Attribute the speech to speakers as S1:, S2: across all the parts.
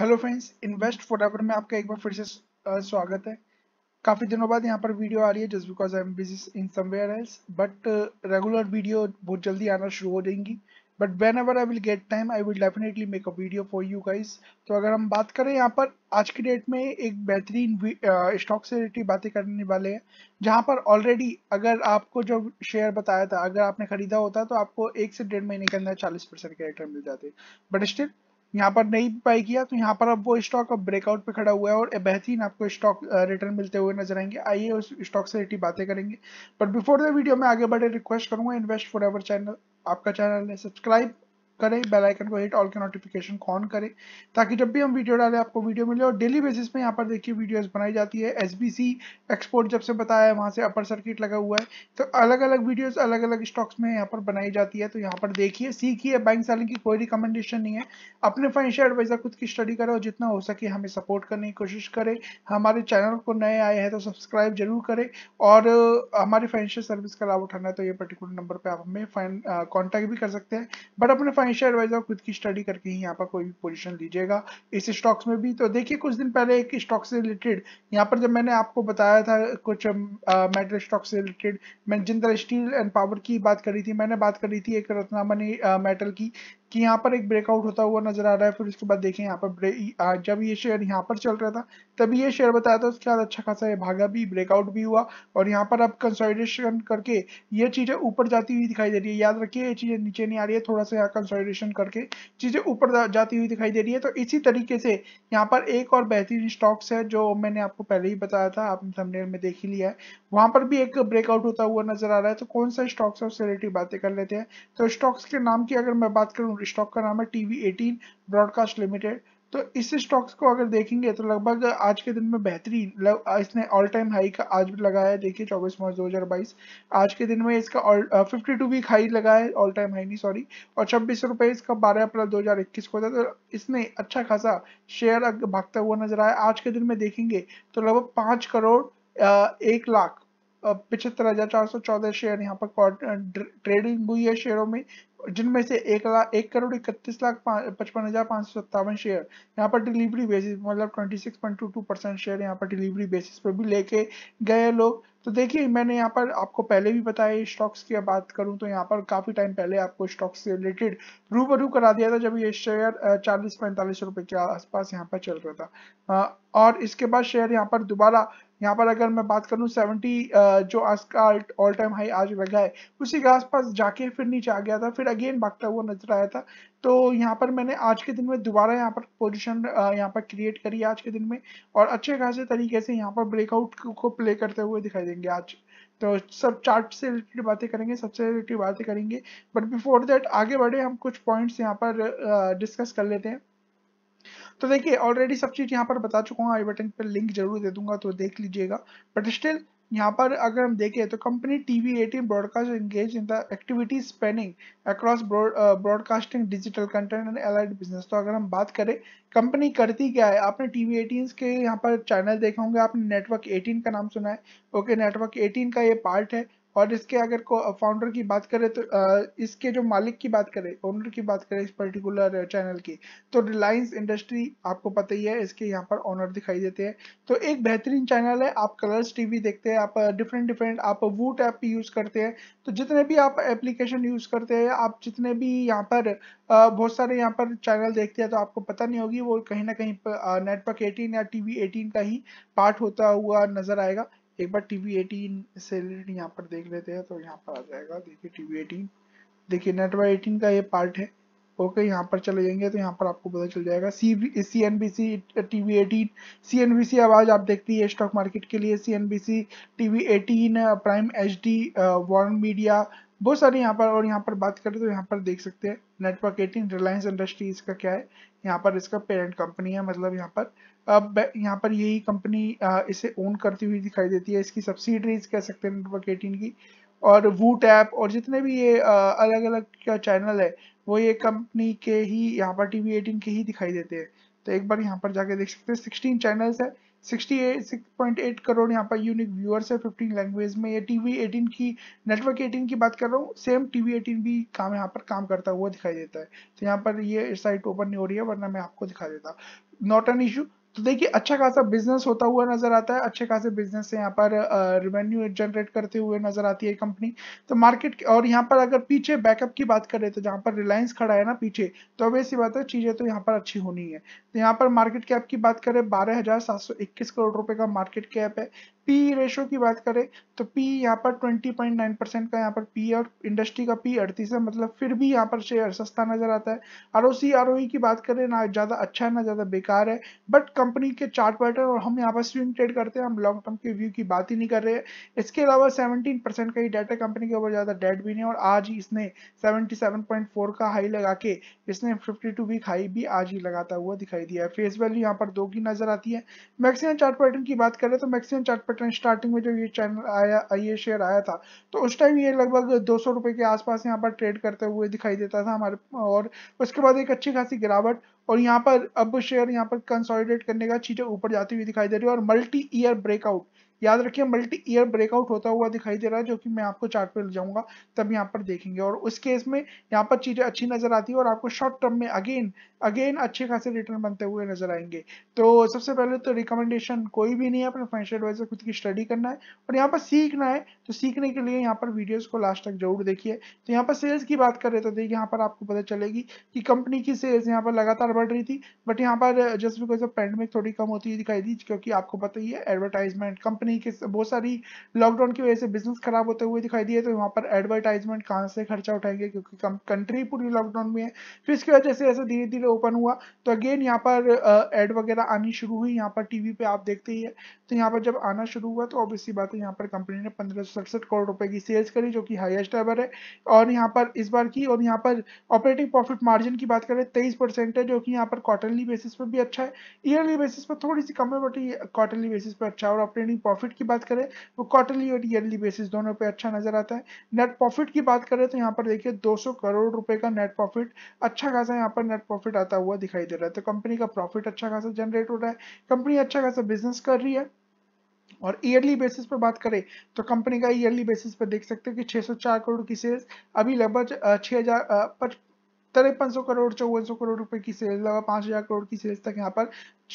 S1: hello friends invest फोटाफट में आपका एक बार फिर से स्वागत है काफ़ी दिनों बाद यहाँ पर वीडियो आ रही है just because I am busy in somewhere else but regular video बहुत जल्दी आना शुरू हो जाएंगी but whenever I will get time I will definitely make a video for you guys तो अगर हम बात करें यहाँ पर आज की डेट में एक बेहतरीन स्टॉक से रिलेटेड बातें करने वाले हैं जहाँ पर ऑलरेडी अगर आपको जो शेयर बताया था अगर आपने खरीदा होता तो आपको एक से डेढ़ महीने के अंदर चालीस परसेंट के रिटर्न मिल जाते बट स्टिल यहाँ पर नहीं बाई किया तो यहाँ पर अब वो स्टॉक अब ब्रेकआउट पे खड़ा हुआ है और बेहतरीन आपको स्टॉक रिटर्न मिलते हुए नजर आएंगे आइए उस स्टॉक से रिलेटेड बातें करेंगे बट बिफोर द वीडियो में आगे बढ़े रिक्वेस्ट करूंगा इन्वेस्ट फॉर एवर चैनल आपका चैनल है सब्सक्राइब करें बेल आइकन को हिट ऑल के नोटिफिकेशन ऑन करें ताकि जब भी हम वीडियो डालें आपको वीडियो मिले और डेली बेसिस पे यहाँ पर देखिए वीडियोस बनाई जाती है एस एक्सपोर्ट जब से बताया है वहाँ से अपर सर्किट लगा हुआ है तो अलग अलग वीडियोस अलग अलग स्टॉक्स में यहाँ पर बनाई जाती है तो यहाँ पर देखिए सीखिए बैंक सेलिंग की कोई रिकमेंडेशन नहीं है अपने फाइनेंशियल एडवाइजर खुद की स्टडी करें और जितना हो सके हमें सपोर्ट करने की कोशिश करें हमारे चैनल को नए आए हैं तो सब्सक्राइब जरूर करें और हमारी फाइनेंशियल सर्विस का लाभ उठाना है तो ये पर्टिकुलर नंबर पर आप हमें कॉन्टैक्ट भी कर सकते हैं बट अपने फाइनेंशियल एडवाइजर खुद की स्टडी करके ही यहाँ पर कोई भी पोजिशन लीजिएगा इस स्टॉक्स में भी तो देखिए कुछ दिन पहले एक स्टॉक से रिलेटेड यहाँ पर जब मैंने आपको बताया था कुछ मेटल स्टॉक से रिलेटेड मैंने जिन तरह स्टील एंड पावर की बात करी थी मैंने बात करी थी एक रत्नामनी मेटल की कि यहाँ पर एक ब्रेकआउट होता हुआ नजर आ रहा है फिर उसके बाद देखें यहाँ पर जब ये शेयर यहाँ पर चल रहा था तभी ये शेयर बताया था उसके बाद अच्छा खासा ये भागा भी ब्रेकआउट भी हुआ और यहाँ पर अब कंसोलिडेशन करके ये चीजें ऊपर जाती हुई दिखाई दे रही है याद रखिए ये चीजें नीचे नहीं आ रही है थोड़ा सा यहाँ कंसोलिडेशन करके चीजें ऊपर जाती हुई दिखाई दे रही है तो इसी तरीके से यहाँ पर एक और बेहतरीन स्टॉक्स है जो मैंने आपको पहले ही बताया था आपने थंबनेल में देख ही लिया है वहां पर भी एक ब्रेकआउट होता हुआ नजर आ रहा है तो कौन सा स्टॉक्स है उससे रिलेटिव बातें कर लेते हैं तो स्टॉक्स के नाम की अगर मैं बात करूँ स्टॉक का नाम है टीवी एटीन ब्रॉडकास्ट लिमिटेड तो इस स्टॉक्स को अगर देखेंगे तो लगभग आज के दिन में बेहतरीन इसने ऑल टाइम हाई का आज भी लगाया है देखिए 24 मार्च 2022 आज के दिन में इसका फिफ्टी टू वीक हाई लगाया है ऑल टाइम हाई नहीं सॉरी और छब्बीस रुपये इसका 12 अप्रैल 2021 को था तो इसने अच्छा खासा शेयर भागता हुआ नजर आया आज के दिन में देखेंगे तो लगभग पाँच करोड़ एक लाख पिछहत्तर हजार चार सौ चौदह शेयर यहाँ पर ट्रेडिंग हुई है शेयरों में जिनमें से एक लाख एक करोड़ इकतीस लाख पचपन हजार पांच सौ सत्तावन शेयर यहाँ पर डिलीवरी बेसिस मतलब twenty six point two two percent share यहाँ पर डिलीवरी बेसिस पर भी लेके गए लोग तो देखिए मैंने यहाँ पर आपको पहले भी बताया स्टॉक्स की बात करूँ तो यहाँ पर काफी टाइम पहले आपको स्टॉक्स से रिलेटेड रूबरू करा दिया था जब ये शेयर चालीस पैंतालीस रुपए के आसपास यहाँ पर चल रहा था और इसके बाद शेयर यहाँ पर दोबारा यहाँ पर अगर मैं बात करूँ सेवेंटी जो आज का ऑल टाइम हाई आज लगा है उसी के आसपास जाके फिर नीचे आ गया था फिर अगेन भागता हुआ नजर आया था तो यहाँ पर मैंने आज के दिन में दोबारा यहाँ पर पोजीशन यहाँ पर क्रिएट करी आज के दिन में और अच्छे खासे तरीके से यहाँ पर ब्रेकआउट को प्ले करते हुए दिखाई देंगे आज तो सब चार्ट से रिलेटेड बातें करेंगे सबसे रिलेटेड बातें करेंगे बट बिफोर दैट आगे बढ़े हम कुछ पॉइंट्स यहाँ पर डिस्कस कर लेते हैं तो देखिए ऑलरेडी सब चीज़ यहाँ पर बता चुका हूँ आई बटन पर लिंक जरूर दे दूंगा तो देख लीजिएगा बट स्टिल यहाँ पर अगर हम देखें तो company TV eighteen broadcast engage in the activities spanning across broadcasting digital content and allied business तो अगर हम बात करें कंपनी करती क्या है आपने टीवी एटीन के यहाँ पर चैनल देखे होंगे आपने नेटवर्क एटीन का नाम सुना है ओके नेटवर्क एटीन का ये पार्ट है और इसके अगर को फाउंडर की बात करें तो इसके जो मालिक की बात करें ओनर की बात करें इस पर्टिकुलर चैनल की तो रिलायंस इंडस्ट्री आपको पता ही है इसके यहाँ पर ओनर दिखाई देते हैं तो एक बेहतरीन चैनल है आप कलर्स टीवी देखते हैं आप डिफरेंट डिफरेंट आप वूट ऐप यूज़ करते हैं तो जितने भी आप एप्लीकेशन यूज़ करते हैं आप जितने भी यहाँ पर बहुत सारे यहाँ पर चैनल देखते हैं तो आपको पता नहीं होगी वो कहीं ना कहीं नेटवर्क एटीन या टी वी एटीन का ही पार्ट होता हुआ नजर आएगा एक बार टीवी एटीन से रिलेटेड यहाँ पर देख लेते हैं तो यहाँ पर आ जाएगा देखिए टीवी एटीन देखिए नेटवर्क एटीन का ये पार्ट है ओके यहाँ पर चले जाएंगे तो यहाँ पर आपको पता चल जाएगा C C N B C T V eighteen C N B C Awaaz आप देखती है स्टॉक मार्केट के लिए C N B C T V eighteen prime H D वॉर्न मीडिया बहुत सारे यहाँ पर और यहाँ पर बात करें तो यहाँ पर देख सकते हैं नेटवर्क एटीन रिलायंस इंडस्ट्रीज का क्या है यहाँ पर इसका पेरेंट कंपनी है मतलब यहाँ पर अब यहाँ पर यही कंपनी इसे ओन करती हुई दिखाई देती है इसकी सब्सिडरीज कह सकते हैं नेटवर्क एटीन की और वूट ऐप और जितने भी ये अलग अलग क्या चैनल है वो ये कंपनी के ही यहाँ पर टीवी एटीन के ही दिखाई देते हैं तो एक बार यहाँ पर जाके देख सकते हैं सिक्सटीन चैनल्स है 68.8 करोड़ यहाँ पर यूनिक व्यूअर्स है 15 लैंग्वेज में ये टीवी 18 की नेटवर्क 18 की बात कर रहा हूँ सेम टीवी 18 भी काम यहाँ पर काम करता हुआ दिखाई देता है तो यहाँ पर ये साइट ओपन नहीं हो रही है वरना मैं आपको दिखा देता नॉट एन इशू तो देखिए अच्छा खासा बिजनेस होता हुआ नजर आता है अच्छे खासे बिजनेस से यहाँ पर रेवेन्यू जनरेट करते हुए नजर आती है कंपनी तो मार्केट और यहाँ पर अगर पीछे बैकअप की बात करें तो जहाँ पर रिलायंस खड़ा है ना पीछे तो अब ऐसी बात है चीजें तो यहाँ पर अच्छी होनी है तो यहाँ पर मार्केट कैप की बात करें बारह करोड़ रुपए का मार्केट कैप है पी रेशो की बात करें तो पी यहाँ पर ट्वेंटी का यहाँ पर पी और इंडस्ट्री का पी अड़तीस है मतलब फिर भी यहाँ पर शेयर सस्ता नजर आता है आर ओ e की बात करें ना ज़्यादा अच्छा है ना ज़्यादा बेकार है बट कंपनी के चार्ट पैटर्न और हम यहाँ पर स्विंग ट्रेड करते हैं हम लॉन्ग टर्म के व्यू की बात ही नहीं कर रहे हैं इसके अलावा 17 परसेंट का ही डेट है कंपनी के ऊपर ज़्यादा डेट भी नहीं और आज ही इसने 77.4 का हाई लगा के इसने 52 वीक हाई भी आज ही लगाता हुआ दिखाई दिया है फेस वैल्यू यहाँ पर दो की नजर आती है मैक्सिमम चार्ट पैटर्न की बात करें तो मैक्सिमम चार्ट पैटर्न स्टार्टिंग में जब ये चैनल आया ये शेयर आया था तो उस टाइम ये लगभग दो सौ के आसपास यहाँ पर ट्रेड करते हुए दिखाई देता था हमारे और उसके बाद एक अच्छी खासी गिरावट और यहाँ पर अब शेयर यहाँ पर कंसोलिडेट करने का चीजें ऊपर जाती हुई दिखाई दे रही है और मल्टी ईयर ब्रेकआउट याद रखिए मल्टी ईयर ब्रेकआउट होता हुआ दिखाई दे रहा है जो कि मैं आपको चार्ट पे ले जाऊंगा तब यहाँ पर देखेंगे और उस केस में यहाँ पर चीजें अच्छी नजर आती है और आपको शॉर्ट टर्म में अगेन अगेन अच्छे खासे रिटर्न बनते हुए नजर आएंगे तो सबसे पहले तो रिकमेंडेशन कोई भी नहीं है अपने फाइनेंशियल एडवाइजर खुद की स्टडी करना है और यहाँ पर सीखना है तो सीखने के लिए यहाँ पर वीडियोज को लास्ट तक जरूर देखिए तो यहाँ पर सेल्स की बात कर रहे तो देखिए यहाँ पर आपको पता चलेगी कि कंपनी की सेल्स यहाँ पर लगातार बढ़ रही थी बट यहाँ पर जस्ट बिकॉज ऑफ पेंडेमिक थोड़ी कम होती दिखाई दी क्योंकि आपको पता ही है एडवर्टाइजमेंट कंपनी कंपनी के बहुत सारी लॉकडाउन की वजह से बिजनेस खराब होते हुए दिखाई दिए तो वहाँ पर एडवर्टाइजमेंट कहाँ से खर्चा उठाएंगे क्योंकि कम कंट्री पूरी लॉकडाउन में है फिर इसकी वजह से ऐसे धीरे धीरे ओपन हुआ तो अगेन यहाँ पर एड वगैरह आनी शुरू हुई यहाँ पर टीवी पे आप देखते ही है तो यहाँ पर जब आना शुरू हुआ तो ऑब्वियसली बात है यहाँ पर कंपनी ने पंद्रह करोड़ रुपए की सेल्स करी जो कि हाइएस्ट एवर है और यहाँ पर इस बार की और यहाँ पर ऑपरेटिंग प्रॉफिट मार्जिन की बात करें तेईस परसेंट है जो कि यहाँ पर क्वार्टरली बेसिस पर भी अच्छा है ईयरली बेसिस पर थोड़ी सी कम है बट क्वार्टरली बेसिस पर अच्छा है और ऑपरेटिंग प्रॉफिट प्रॉफिट की बात करें वो क्वार्टरली और ईयरली बेसिस दोनों पे अच्छा नजर आता है नेट प्रॉफिट की बात करें तो यहाँ पर देखिए 200 करोड़ रुपए का नेट प्रॉफिट अच्छा खासा यहाँ पर नेट प्रॉफिट आता हुआ दिखाई दे रहा है तो कंपनी का प्रॉफिट अच्छा खासा जनरेट हो रहा है कंपनी अच्छा खासा बिजनेस कर रही है और ईयरली बेसिस पर बात करें तो कंपनी का ईयरली बेसिस पर देख सकते हो कि 604 करोड़ की सेल्स अभी लगभग छह हजार तिरपन सौ करोड़ चौवन सौ करोड़ रुपए की सेल्स लगभग पाँच हजार करोड़ की सेल्स तक यहाँ पर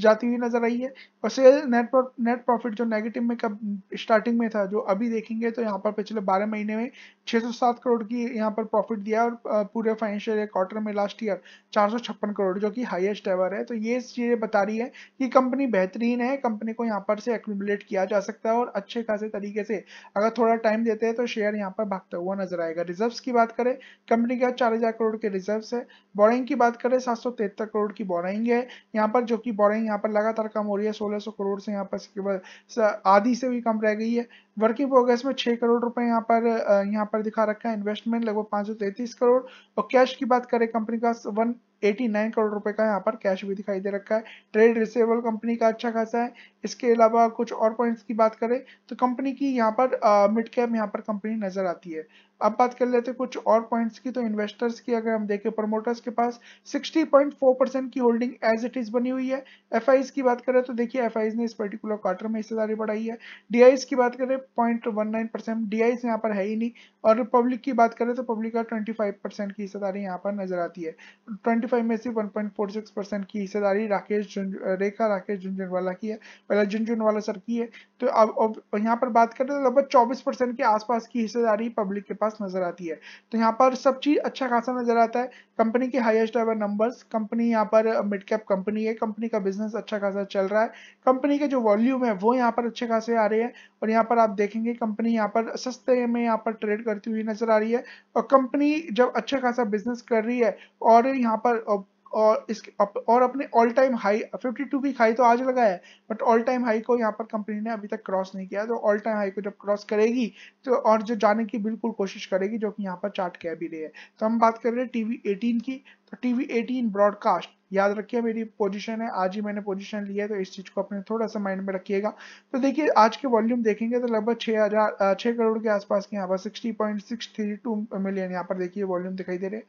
S1: जाती हुई नजर आई है और सेल नेट नेट प्रॉफिट जो नेगेटिव में कब स्टार्टिंग में था जो अभी देखेंगे तो यहाँ पर पिछले 12 महीने में 607 करोड़ की यहाँ पर प्रॉफिट दिया और पूरे फाइनेंशियल क्वार्टर में लास्ट ईयर चार करोड़ जो कि हाईएस्ट एवर है तो ये चीज़ें बता रही है कि कंपनी बेहतरीन है कंपनी को यहाँ पर से एक्मुलेट किया जा सकता है और अच्छे खासे तरीके से अगर थोड़ा टाइम देते हैं तो शेयर यहाँ पर भागता हुआ नजर आएगा रिजर्व की बात करें कंपनी के चार करोड़ के रिजर्व है बोरिंग की बात करें सात करोड़ की बोरिंग है यहाँ पर जो कि बोरिंग बढ़ाई यहाँ पर लगातार कम हो रही है 1600 करोड़ से यहाँ पर आधी से भी कम रह गई है वर्किंग प्रोग्रेस में छह करोड़ रुपए यहाँ पर यहाँ पर दिखा रखा है इन्वेस्टमेंट लगभग पांच करोड़ और कैश की बात करें कंपनी का वन 89 करोड़ रुपए का यहाँ पर कैश भी दिखाई दे रखा है ट्रेड रिसेबल कंपनी का अच्छा खासा है इसके अलावा कुछ और पॉइंट्स की बात करें तो कंपनी की यहाँ पर मिड कैप यहाँ पर कंपनी नजर आती है अब बात कर लेते हैं कुछ और पॉइंट्स की तो इन्वेस्टर्स की अगर हम देखें प्रमोटर्स के पास 60.4 परसेंट की होल्डिंग एज इट इज बनी हुई है एफ की बात करें तो देखिए एफ ने इस पर्टिकुलर क्वार्टर में हिस्सेदारी बढ़ाई है डी की बात करें point one nine percent D यहाँ पर है ही नहीं और रिपब्लिक की बात करें तो पब्लिक का ट्वेंटी फाइव परसेंट की हिस्सेदारी यहाँ पर नजर आती है ट्वेंटी फाइव में से one point four six percent की हिस्सेदारी राकेश रेखा राकेश झुंझुनवाला की है पहले झुंझुनवाला सर की है तो अब यहाँ पर बात करें तो लगभग चौबीस परसेंट के आसपास की हिस्सेदारी पब्लिक के पास पास नजर आती है तो यहाँ पर सब चीज अच्छा खासा नजर आता है कंपनी के हाईएस्ट एवर नंबर्स कंपनी यहाँ पर मिड uh, कैप कंपनी है कंपनी का बिजनेस अच्छा खासा चल रहा है कंपनी के जो वॉल्यूम है वो यहाँ पर अच्छे खासे आ रहे हैं और यहाँ पर आप देखेंगे कंपनी यहाँ पर सस्ते में यहाँ पर ट्रेड करती हुई नजर आ रही है और कंपनी जब अच्छा खासा बिजनेस कर रही है और यहाँ पर uh, और इस और अपने all time high 52 week high तो आज लगा है बट ऑल टाइम हाई को यहाँ पर कंपनी ने अभी तक क्रॉस नहीं किया तो ऑल टाइम हाई को जब क्रॉस करेगी तो और जो जाने की बिल्कुल कोशिश करेगी जो कि यहाँ पर चार्ट कह भी रही है तो हम बात कर रहे हैं टीवी 18 की तो टीवी 18 ब्रॉडकास्ट याद रखिए मेरी पोजीशन है आज ही मैंने पोजीशन लिया है तो इस चीज़ को अपने थोड़ा सा माइंड में रखिएगा तो देखिए आज के वॉल्यूम देखेंगे तो लगभग छः हज़ार छह करोड़ के आसपास के यहाँ पर sixty point six three two million यहाँ पर देखिए वॉल्यूम दिखाई दे रहे हैं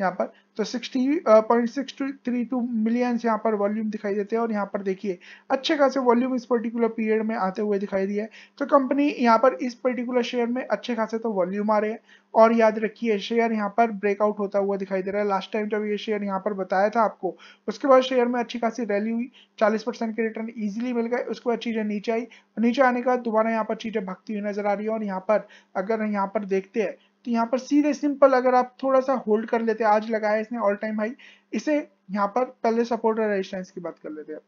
S1: यहाँ पर तो सिक्सटी पॉइंट मिलियन यहाँ पर वॉल्यूम दिखाई देते हैं और यहाँ पर देखिए अच्छे खासे वॉल्यूम इस पर्टिकुलर पीरियड में आते हुए दिखाई दिया है तो कंपनी यहाँ पर इस पर्टिकुलर शेयर में अच्छे खासे तो वॉल्यूम आ रहे हैं और याद रखिए शेयर यहाँ पर ब्रेकआउट होता हुआ दिखाई दे रहा है लास्ट टाइम जब जब ये शेयर यहाँ पर बताया था आपको उसके बाद शेयर में अच्छी खासी रैली हुई 40 परसेंट के रिटर्न इजीली मिल गए उसके बाद चीज़ें नीचे आई नीचे आने के बाद दोबारा यहाँ पर चीज़ें भक्ति हुई नजर आ रही है और यहाँ पर अगर यहाँ पर देखते हैं तो यहाँ पर सीधे सिंपल अगर आप थोड़ा सा होल्ड कर लेते आज लगाया इसने ऑल टाइम हाई इसे यहाँ पर पहले सपोर्ट और रेजिस्टेंस की बात कर लेते हैं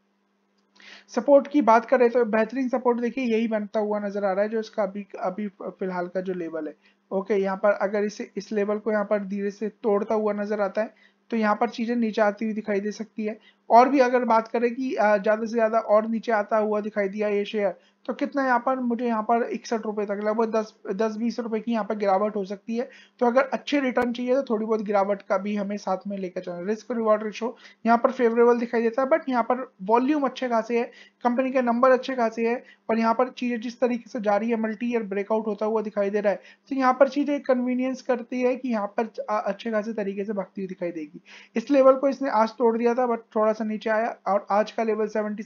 S1: सपोर्ट की बात करें तो बेहतरीन सपोर्ट देखिए यही बनता हुआ नजर आ रहा है जो इसका अभी अभी फिलहाल का जो लेवल है ओके यहाँ पर अगर इसे इस लेवल को यहाँ पर धीरे से तोड़ता हुआ नजर आता है तो यहाँ पर चीज़ें नीचे आती हुई दिखाई दे सकती है और भी अगर बात करें कि ज़्यादा से ज़्यादा और नीचे आता हुआ दिखाई दिया ये शेयर तो कितना यहाँ पर मुझे यहाँ पर इकसठ रुपए तक लगभग दस दस बीस रुपए की यहाँ पर गिरावट हो सकती है तो अगर अच्छे रिटर्न चाहिए तो थोड़ी बहुत गिरावट का भी हमें साथ में लेकर चलना रिस्क रिवॉर्ड रेशो यहाँ पर फेवरेबल दिखाई देता है बट यहाँ पर वॉल्यूम अच्छे खासे है कंपनी के नंबर अच्छे खासे है पर यहाँ पर चीज़ें जिस तरीके से जारी है मल्टी ईयर ब्रेकआउट होता हुआ दिखाई दे रहा है तो यहाँ पर चीज़ें कन्वीनियंस करती है कि यहाँ पर अच्छे खासे तरीके से भागती हुई दिखाई देगी इस लेवल को इसने आज तोड़ दिया था बट थोड़ा सा नीचे आया और आज का लेवल सेवेंटी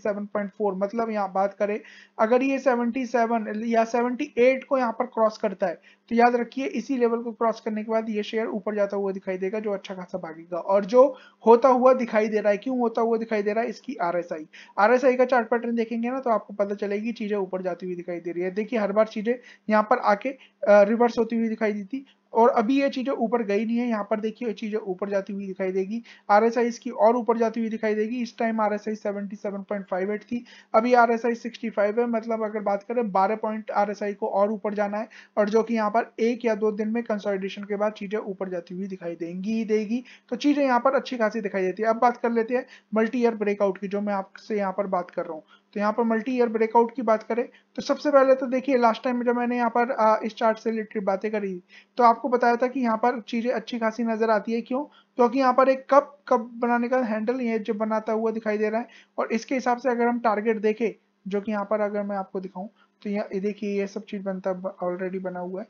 S1: मतलब यहाँ बात करें अगर ये 77 या 78 को यहाँ पर क्रॉस करता है तो याद रखिए इसी लेवल को क्रॉस करने के बाद ये शेयर ऊपर जाता हुआ दिखाई देगा जो अच्छा खासा भागेगा और जो होता हुआ दिखाई दे रहा है क्यों होता हुआ दिखाई दे रहा है इसकी आरएसआई आरएसआई का चार्ट पैटर्न देखेंगे ना तो आपको पता चलेगी चीजें ऊपर जाती हुई दिखाई दे रही है देखिए हर बार चीजें यहाँ पर आके रिवर्स होती हुई दिखाई देती और अभी ये चीज़ें ऊपर गई नहीं है यहाँ पर देखिए ये चीज़ें ऊपर जाती हुई दिखाई देगी आर एस आई इसकी और ऊपर जाती हुई दिखाई देगी इस time R S I seventy seven point five eight थी अभी R S I sixty five है मतलब अगर बात करें बारह पॉइंट आर एस आई को और ऊपर जाना है और जो कि यहाँ पर एक या दो दिन में कंसोलिडेशन के बाद चीज़ें ऊपर जाती हुई दिखाई देंगी ही देगी तो चीज़ें यहाँ पर अच्छी खासी दिखाई देती है अब बात कर लेते हैं मल्टी ईयर ब्रेकआउट की जो मैं आपसे यहाँ पर बात कर रहा हूँ तो यहाँ पर मल्टी ईयर ब्रेकआउट की बात करें तो सबसे पहले तो देखिए लास्ट टाइम जब मैंने यहाँ पर आ, इस चार्ट से रिलेटेड बातें करी तो आपको बताया था कि यहाँ पर चीज़ें अच्छी खासी नज़र आती है क्यों क्योंकि तो यहाँ पर एक कप कप बनाने का हैंडल ये जो बनाता हुआ दिखाई दे रहा है और इसके हिसाब से अगर हम टारगेट देखे जो कि यहाँ पर अगर मैं आपको दिखाऊँ तो यहाँ देखिए ये सब चीज़ बनता ऑलरेडी बना हुआ है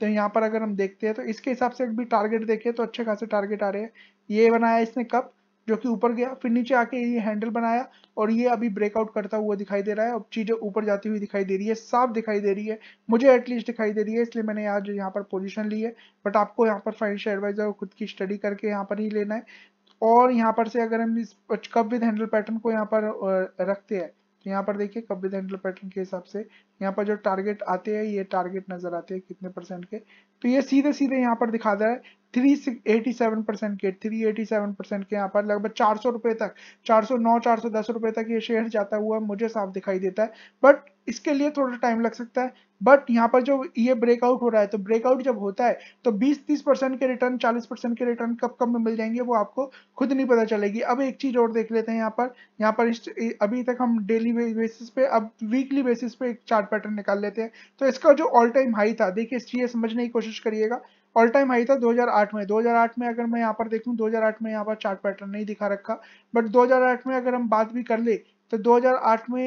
S1: तो यहाँ पर अगर हम देखते हैं तो इसके हिसाब से भी टारगेट देखे तो अच्छे खासे टारगेट आ रहे हैं ये बनाया इसने कप जो कि ऊपर गया फिर नीचे आके ये हैंडल बनाया और ये अभी ब्रेकआउट करता हुआ दिखाई दे रहा है अब चीज़ें ऊपर जाती हुई दिखाई दे रही है साफ दिखाई दे रही है मुझे एटलीस्ट दिखाई दे रही है इसलिए मैंने आज यहाँ पर पोजीशन ली है बट आपको यहाँ पर फाइनेंशियल एडवाइजर खुद की स्टडी करके यहाँ पर ही लेना है और यहाँ पर से अगर हम इस कप विद हैंडल पैटर्न को यहाँ पर रखते हैं तो यहाँ पर देखिए कप विद हैंडल पैटर्न के हिसाब से यहाँ पर जो टारगेट आते हैं ये टारगेट नजर आते हैं कितने परसेंट के तो ये सीधे सीधे यहाँ पर दिखा दे रहा है थ्री एटी सेवन परसेंट के थ्री एटी सेवन परसेंट के यहाँ पर लगभग चार सौ रुपए तक चार सौ नौ चार सौ दस रुपए तक ये शेयर जाता हुआ मुझे साफ दिखाई देता है बट इसके लिए थोड़ा टाइम लग सकता है बट यहाँ पर जो ये ब्रेकआउट हो रहा है तो ब्रेकआउट जब होता है तो 20-30 परसेंट के रिटर्न 40 परसेंट के रिटर्न कब कब में मिल जाएंगे वो आपको खुद नहीं पता चलेगी अब एक चीज और देख लेते हैं यहाँ पर यहाँ पर इस, अभी तक हम डेली बेसिस पे अब वीकली बेसिस पे एक चार्ट पैटर्न निकाल लेते हैं तो इसका जो ऑल टाइम हाई था देखिए इस चीज समझने की कोशिश करिएगा ऑल टाइम हाई था 2008 में 2008 में अगर मैं यहाँ पर देखूँ 2008 में यहाँ पर चार्ट पैटर्न नहीं दिखा रखा बट 2008 में अगर हम बात भी कर ले तो 2008 में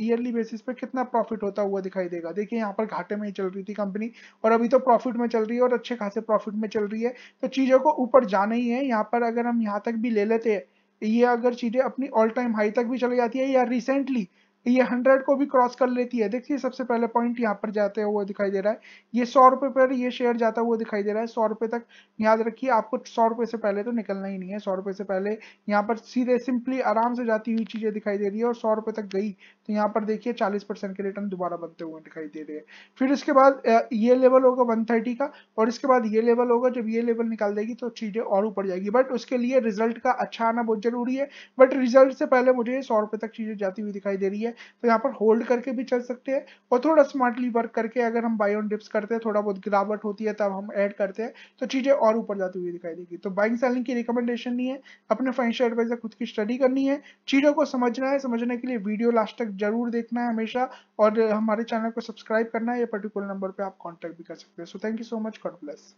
S1: ईयरली बेसिस पे कितना प्रॉफिट होता हुआ दिखाई देगा देखिए यहाँ पर घाटे में ही चल रही थी कंपनी और अभी तो प्रॉफिट में चल रही है और अच्छे खासे प्रॉफिट में चल रही है तो चीज़ों को ऊपर जाना ही है यहाँ पर अगर हम यहाँ तक भी ले लेते हैं ये अगर चीज़ें अपनी ऑल टाइम हाई तक भी चली जाती है या रिसेंटली ये हंड्रेड को भी क्रॉस कर लेती है देखिए सबसे पहले पॉइंट यहाँ पर जाते हुए दिखाई दे रहा है ये सौ रुपए पर ये शेयर जाता हुआ दिखाई दे रहा है सौ रुपए तक याद रखिए आपको सौ रुपए से पहले तो निकलना ही नहीं है सौ रुपए से पहले यहाँ पर सीधे सिंपली आराम से जाती हुई चीज़ें दिखाई दे रही है और सौ रुपए तक गई तो यहाँ पर देखिए चालीस परसेंट के रिटर्न दोबारा बनते हुए दिखाई दे रहे हैं फिर इसके बाद ये लेवल होगा वन थर्टी का और इसके बाद ये लेवल होगा जब ये लेवल निकाल देगी तो चीज़ें और ऊपर जाएगी बट उसके लिए रिजल्ट का अच्छा आना बहुत जरूरी है बट रिजल्ट से पहले मुझे सौ रुपये तक चीज़ें जाती हुई दिखाई दे रही है तो यहाँ पर होल्ड करके भी चल सकते हैं और थोड़ा स्मार्टली वर्क करके अगर हम बाय ऑन डिप्स करते हैं थोड़ा बहुत गिरावट होती है तब हम ऐड करते हैं तो चीज़ें और ऊपर जाती हुई दिखाई देगी तो बाइंग सेलिंग की रिकमेंडेशन नहीं है अपने फाइनेंशियल एडवाइजर खुद की स्टडी करनी है चीज़ों को समझना है समझने के लिए वीडियो लास्ट तक जरूर देखना है हमेशा और हमारे चैनल को सब्सक्राइब करना है या पर्टिकुलर नंबर पर आप कॉन्टेक्ट भी कर सकते हैं so thank you so much God bless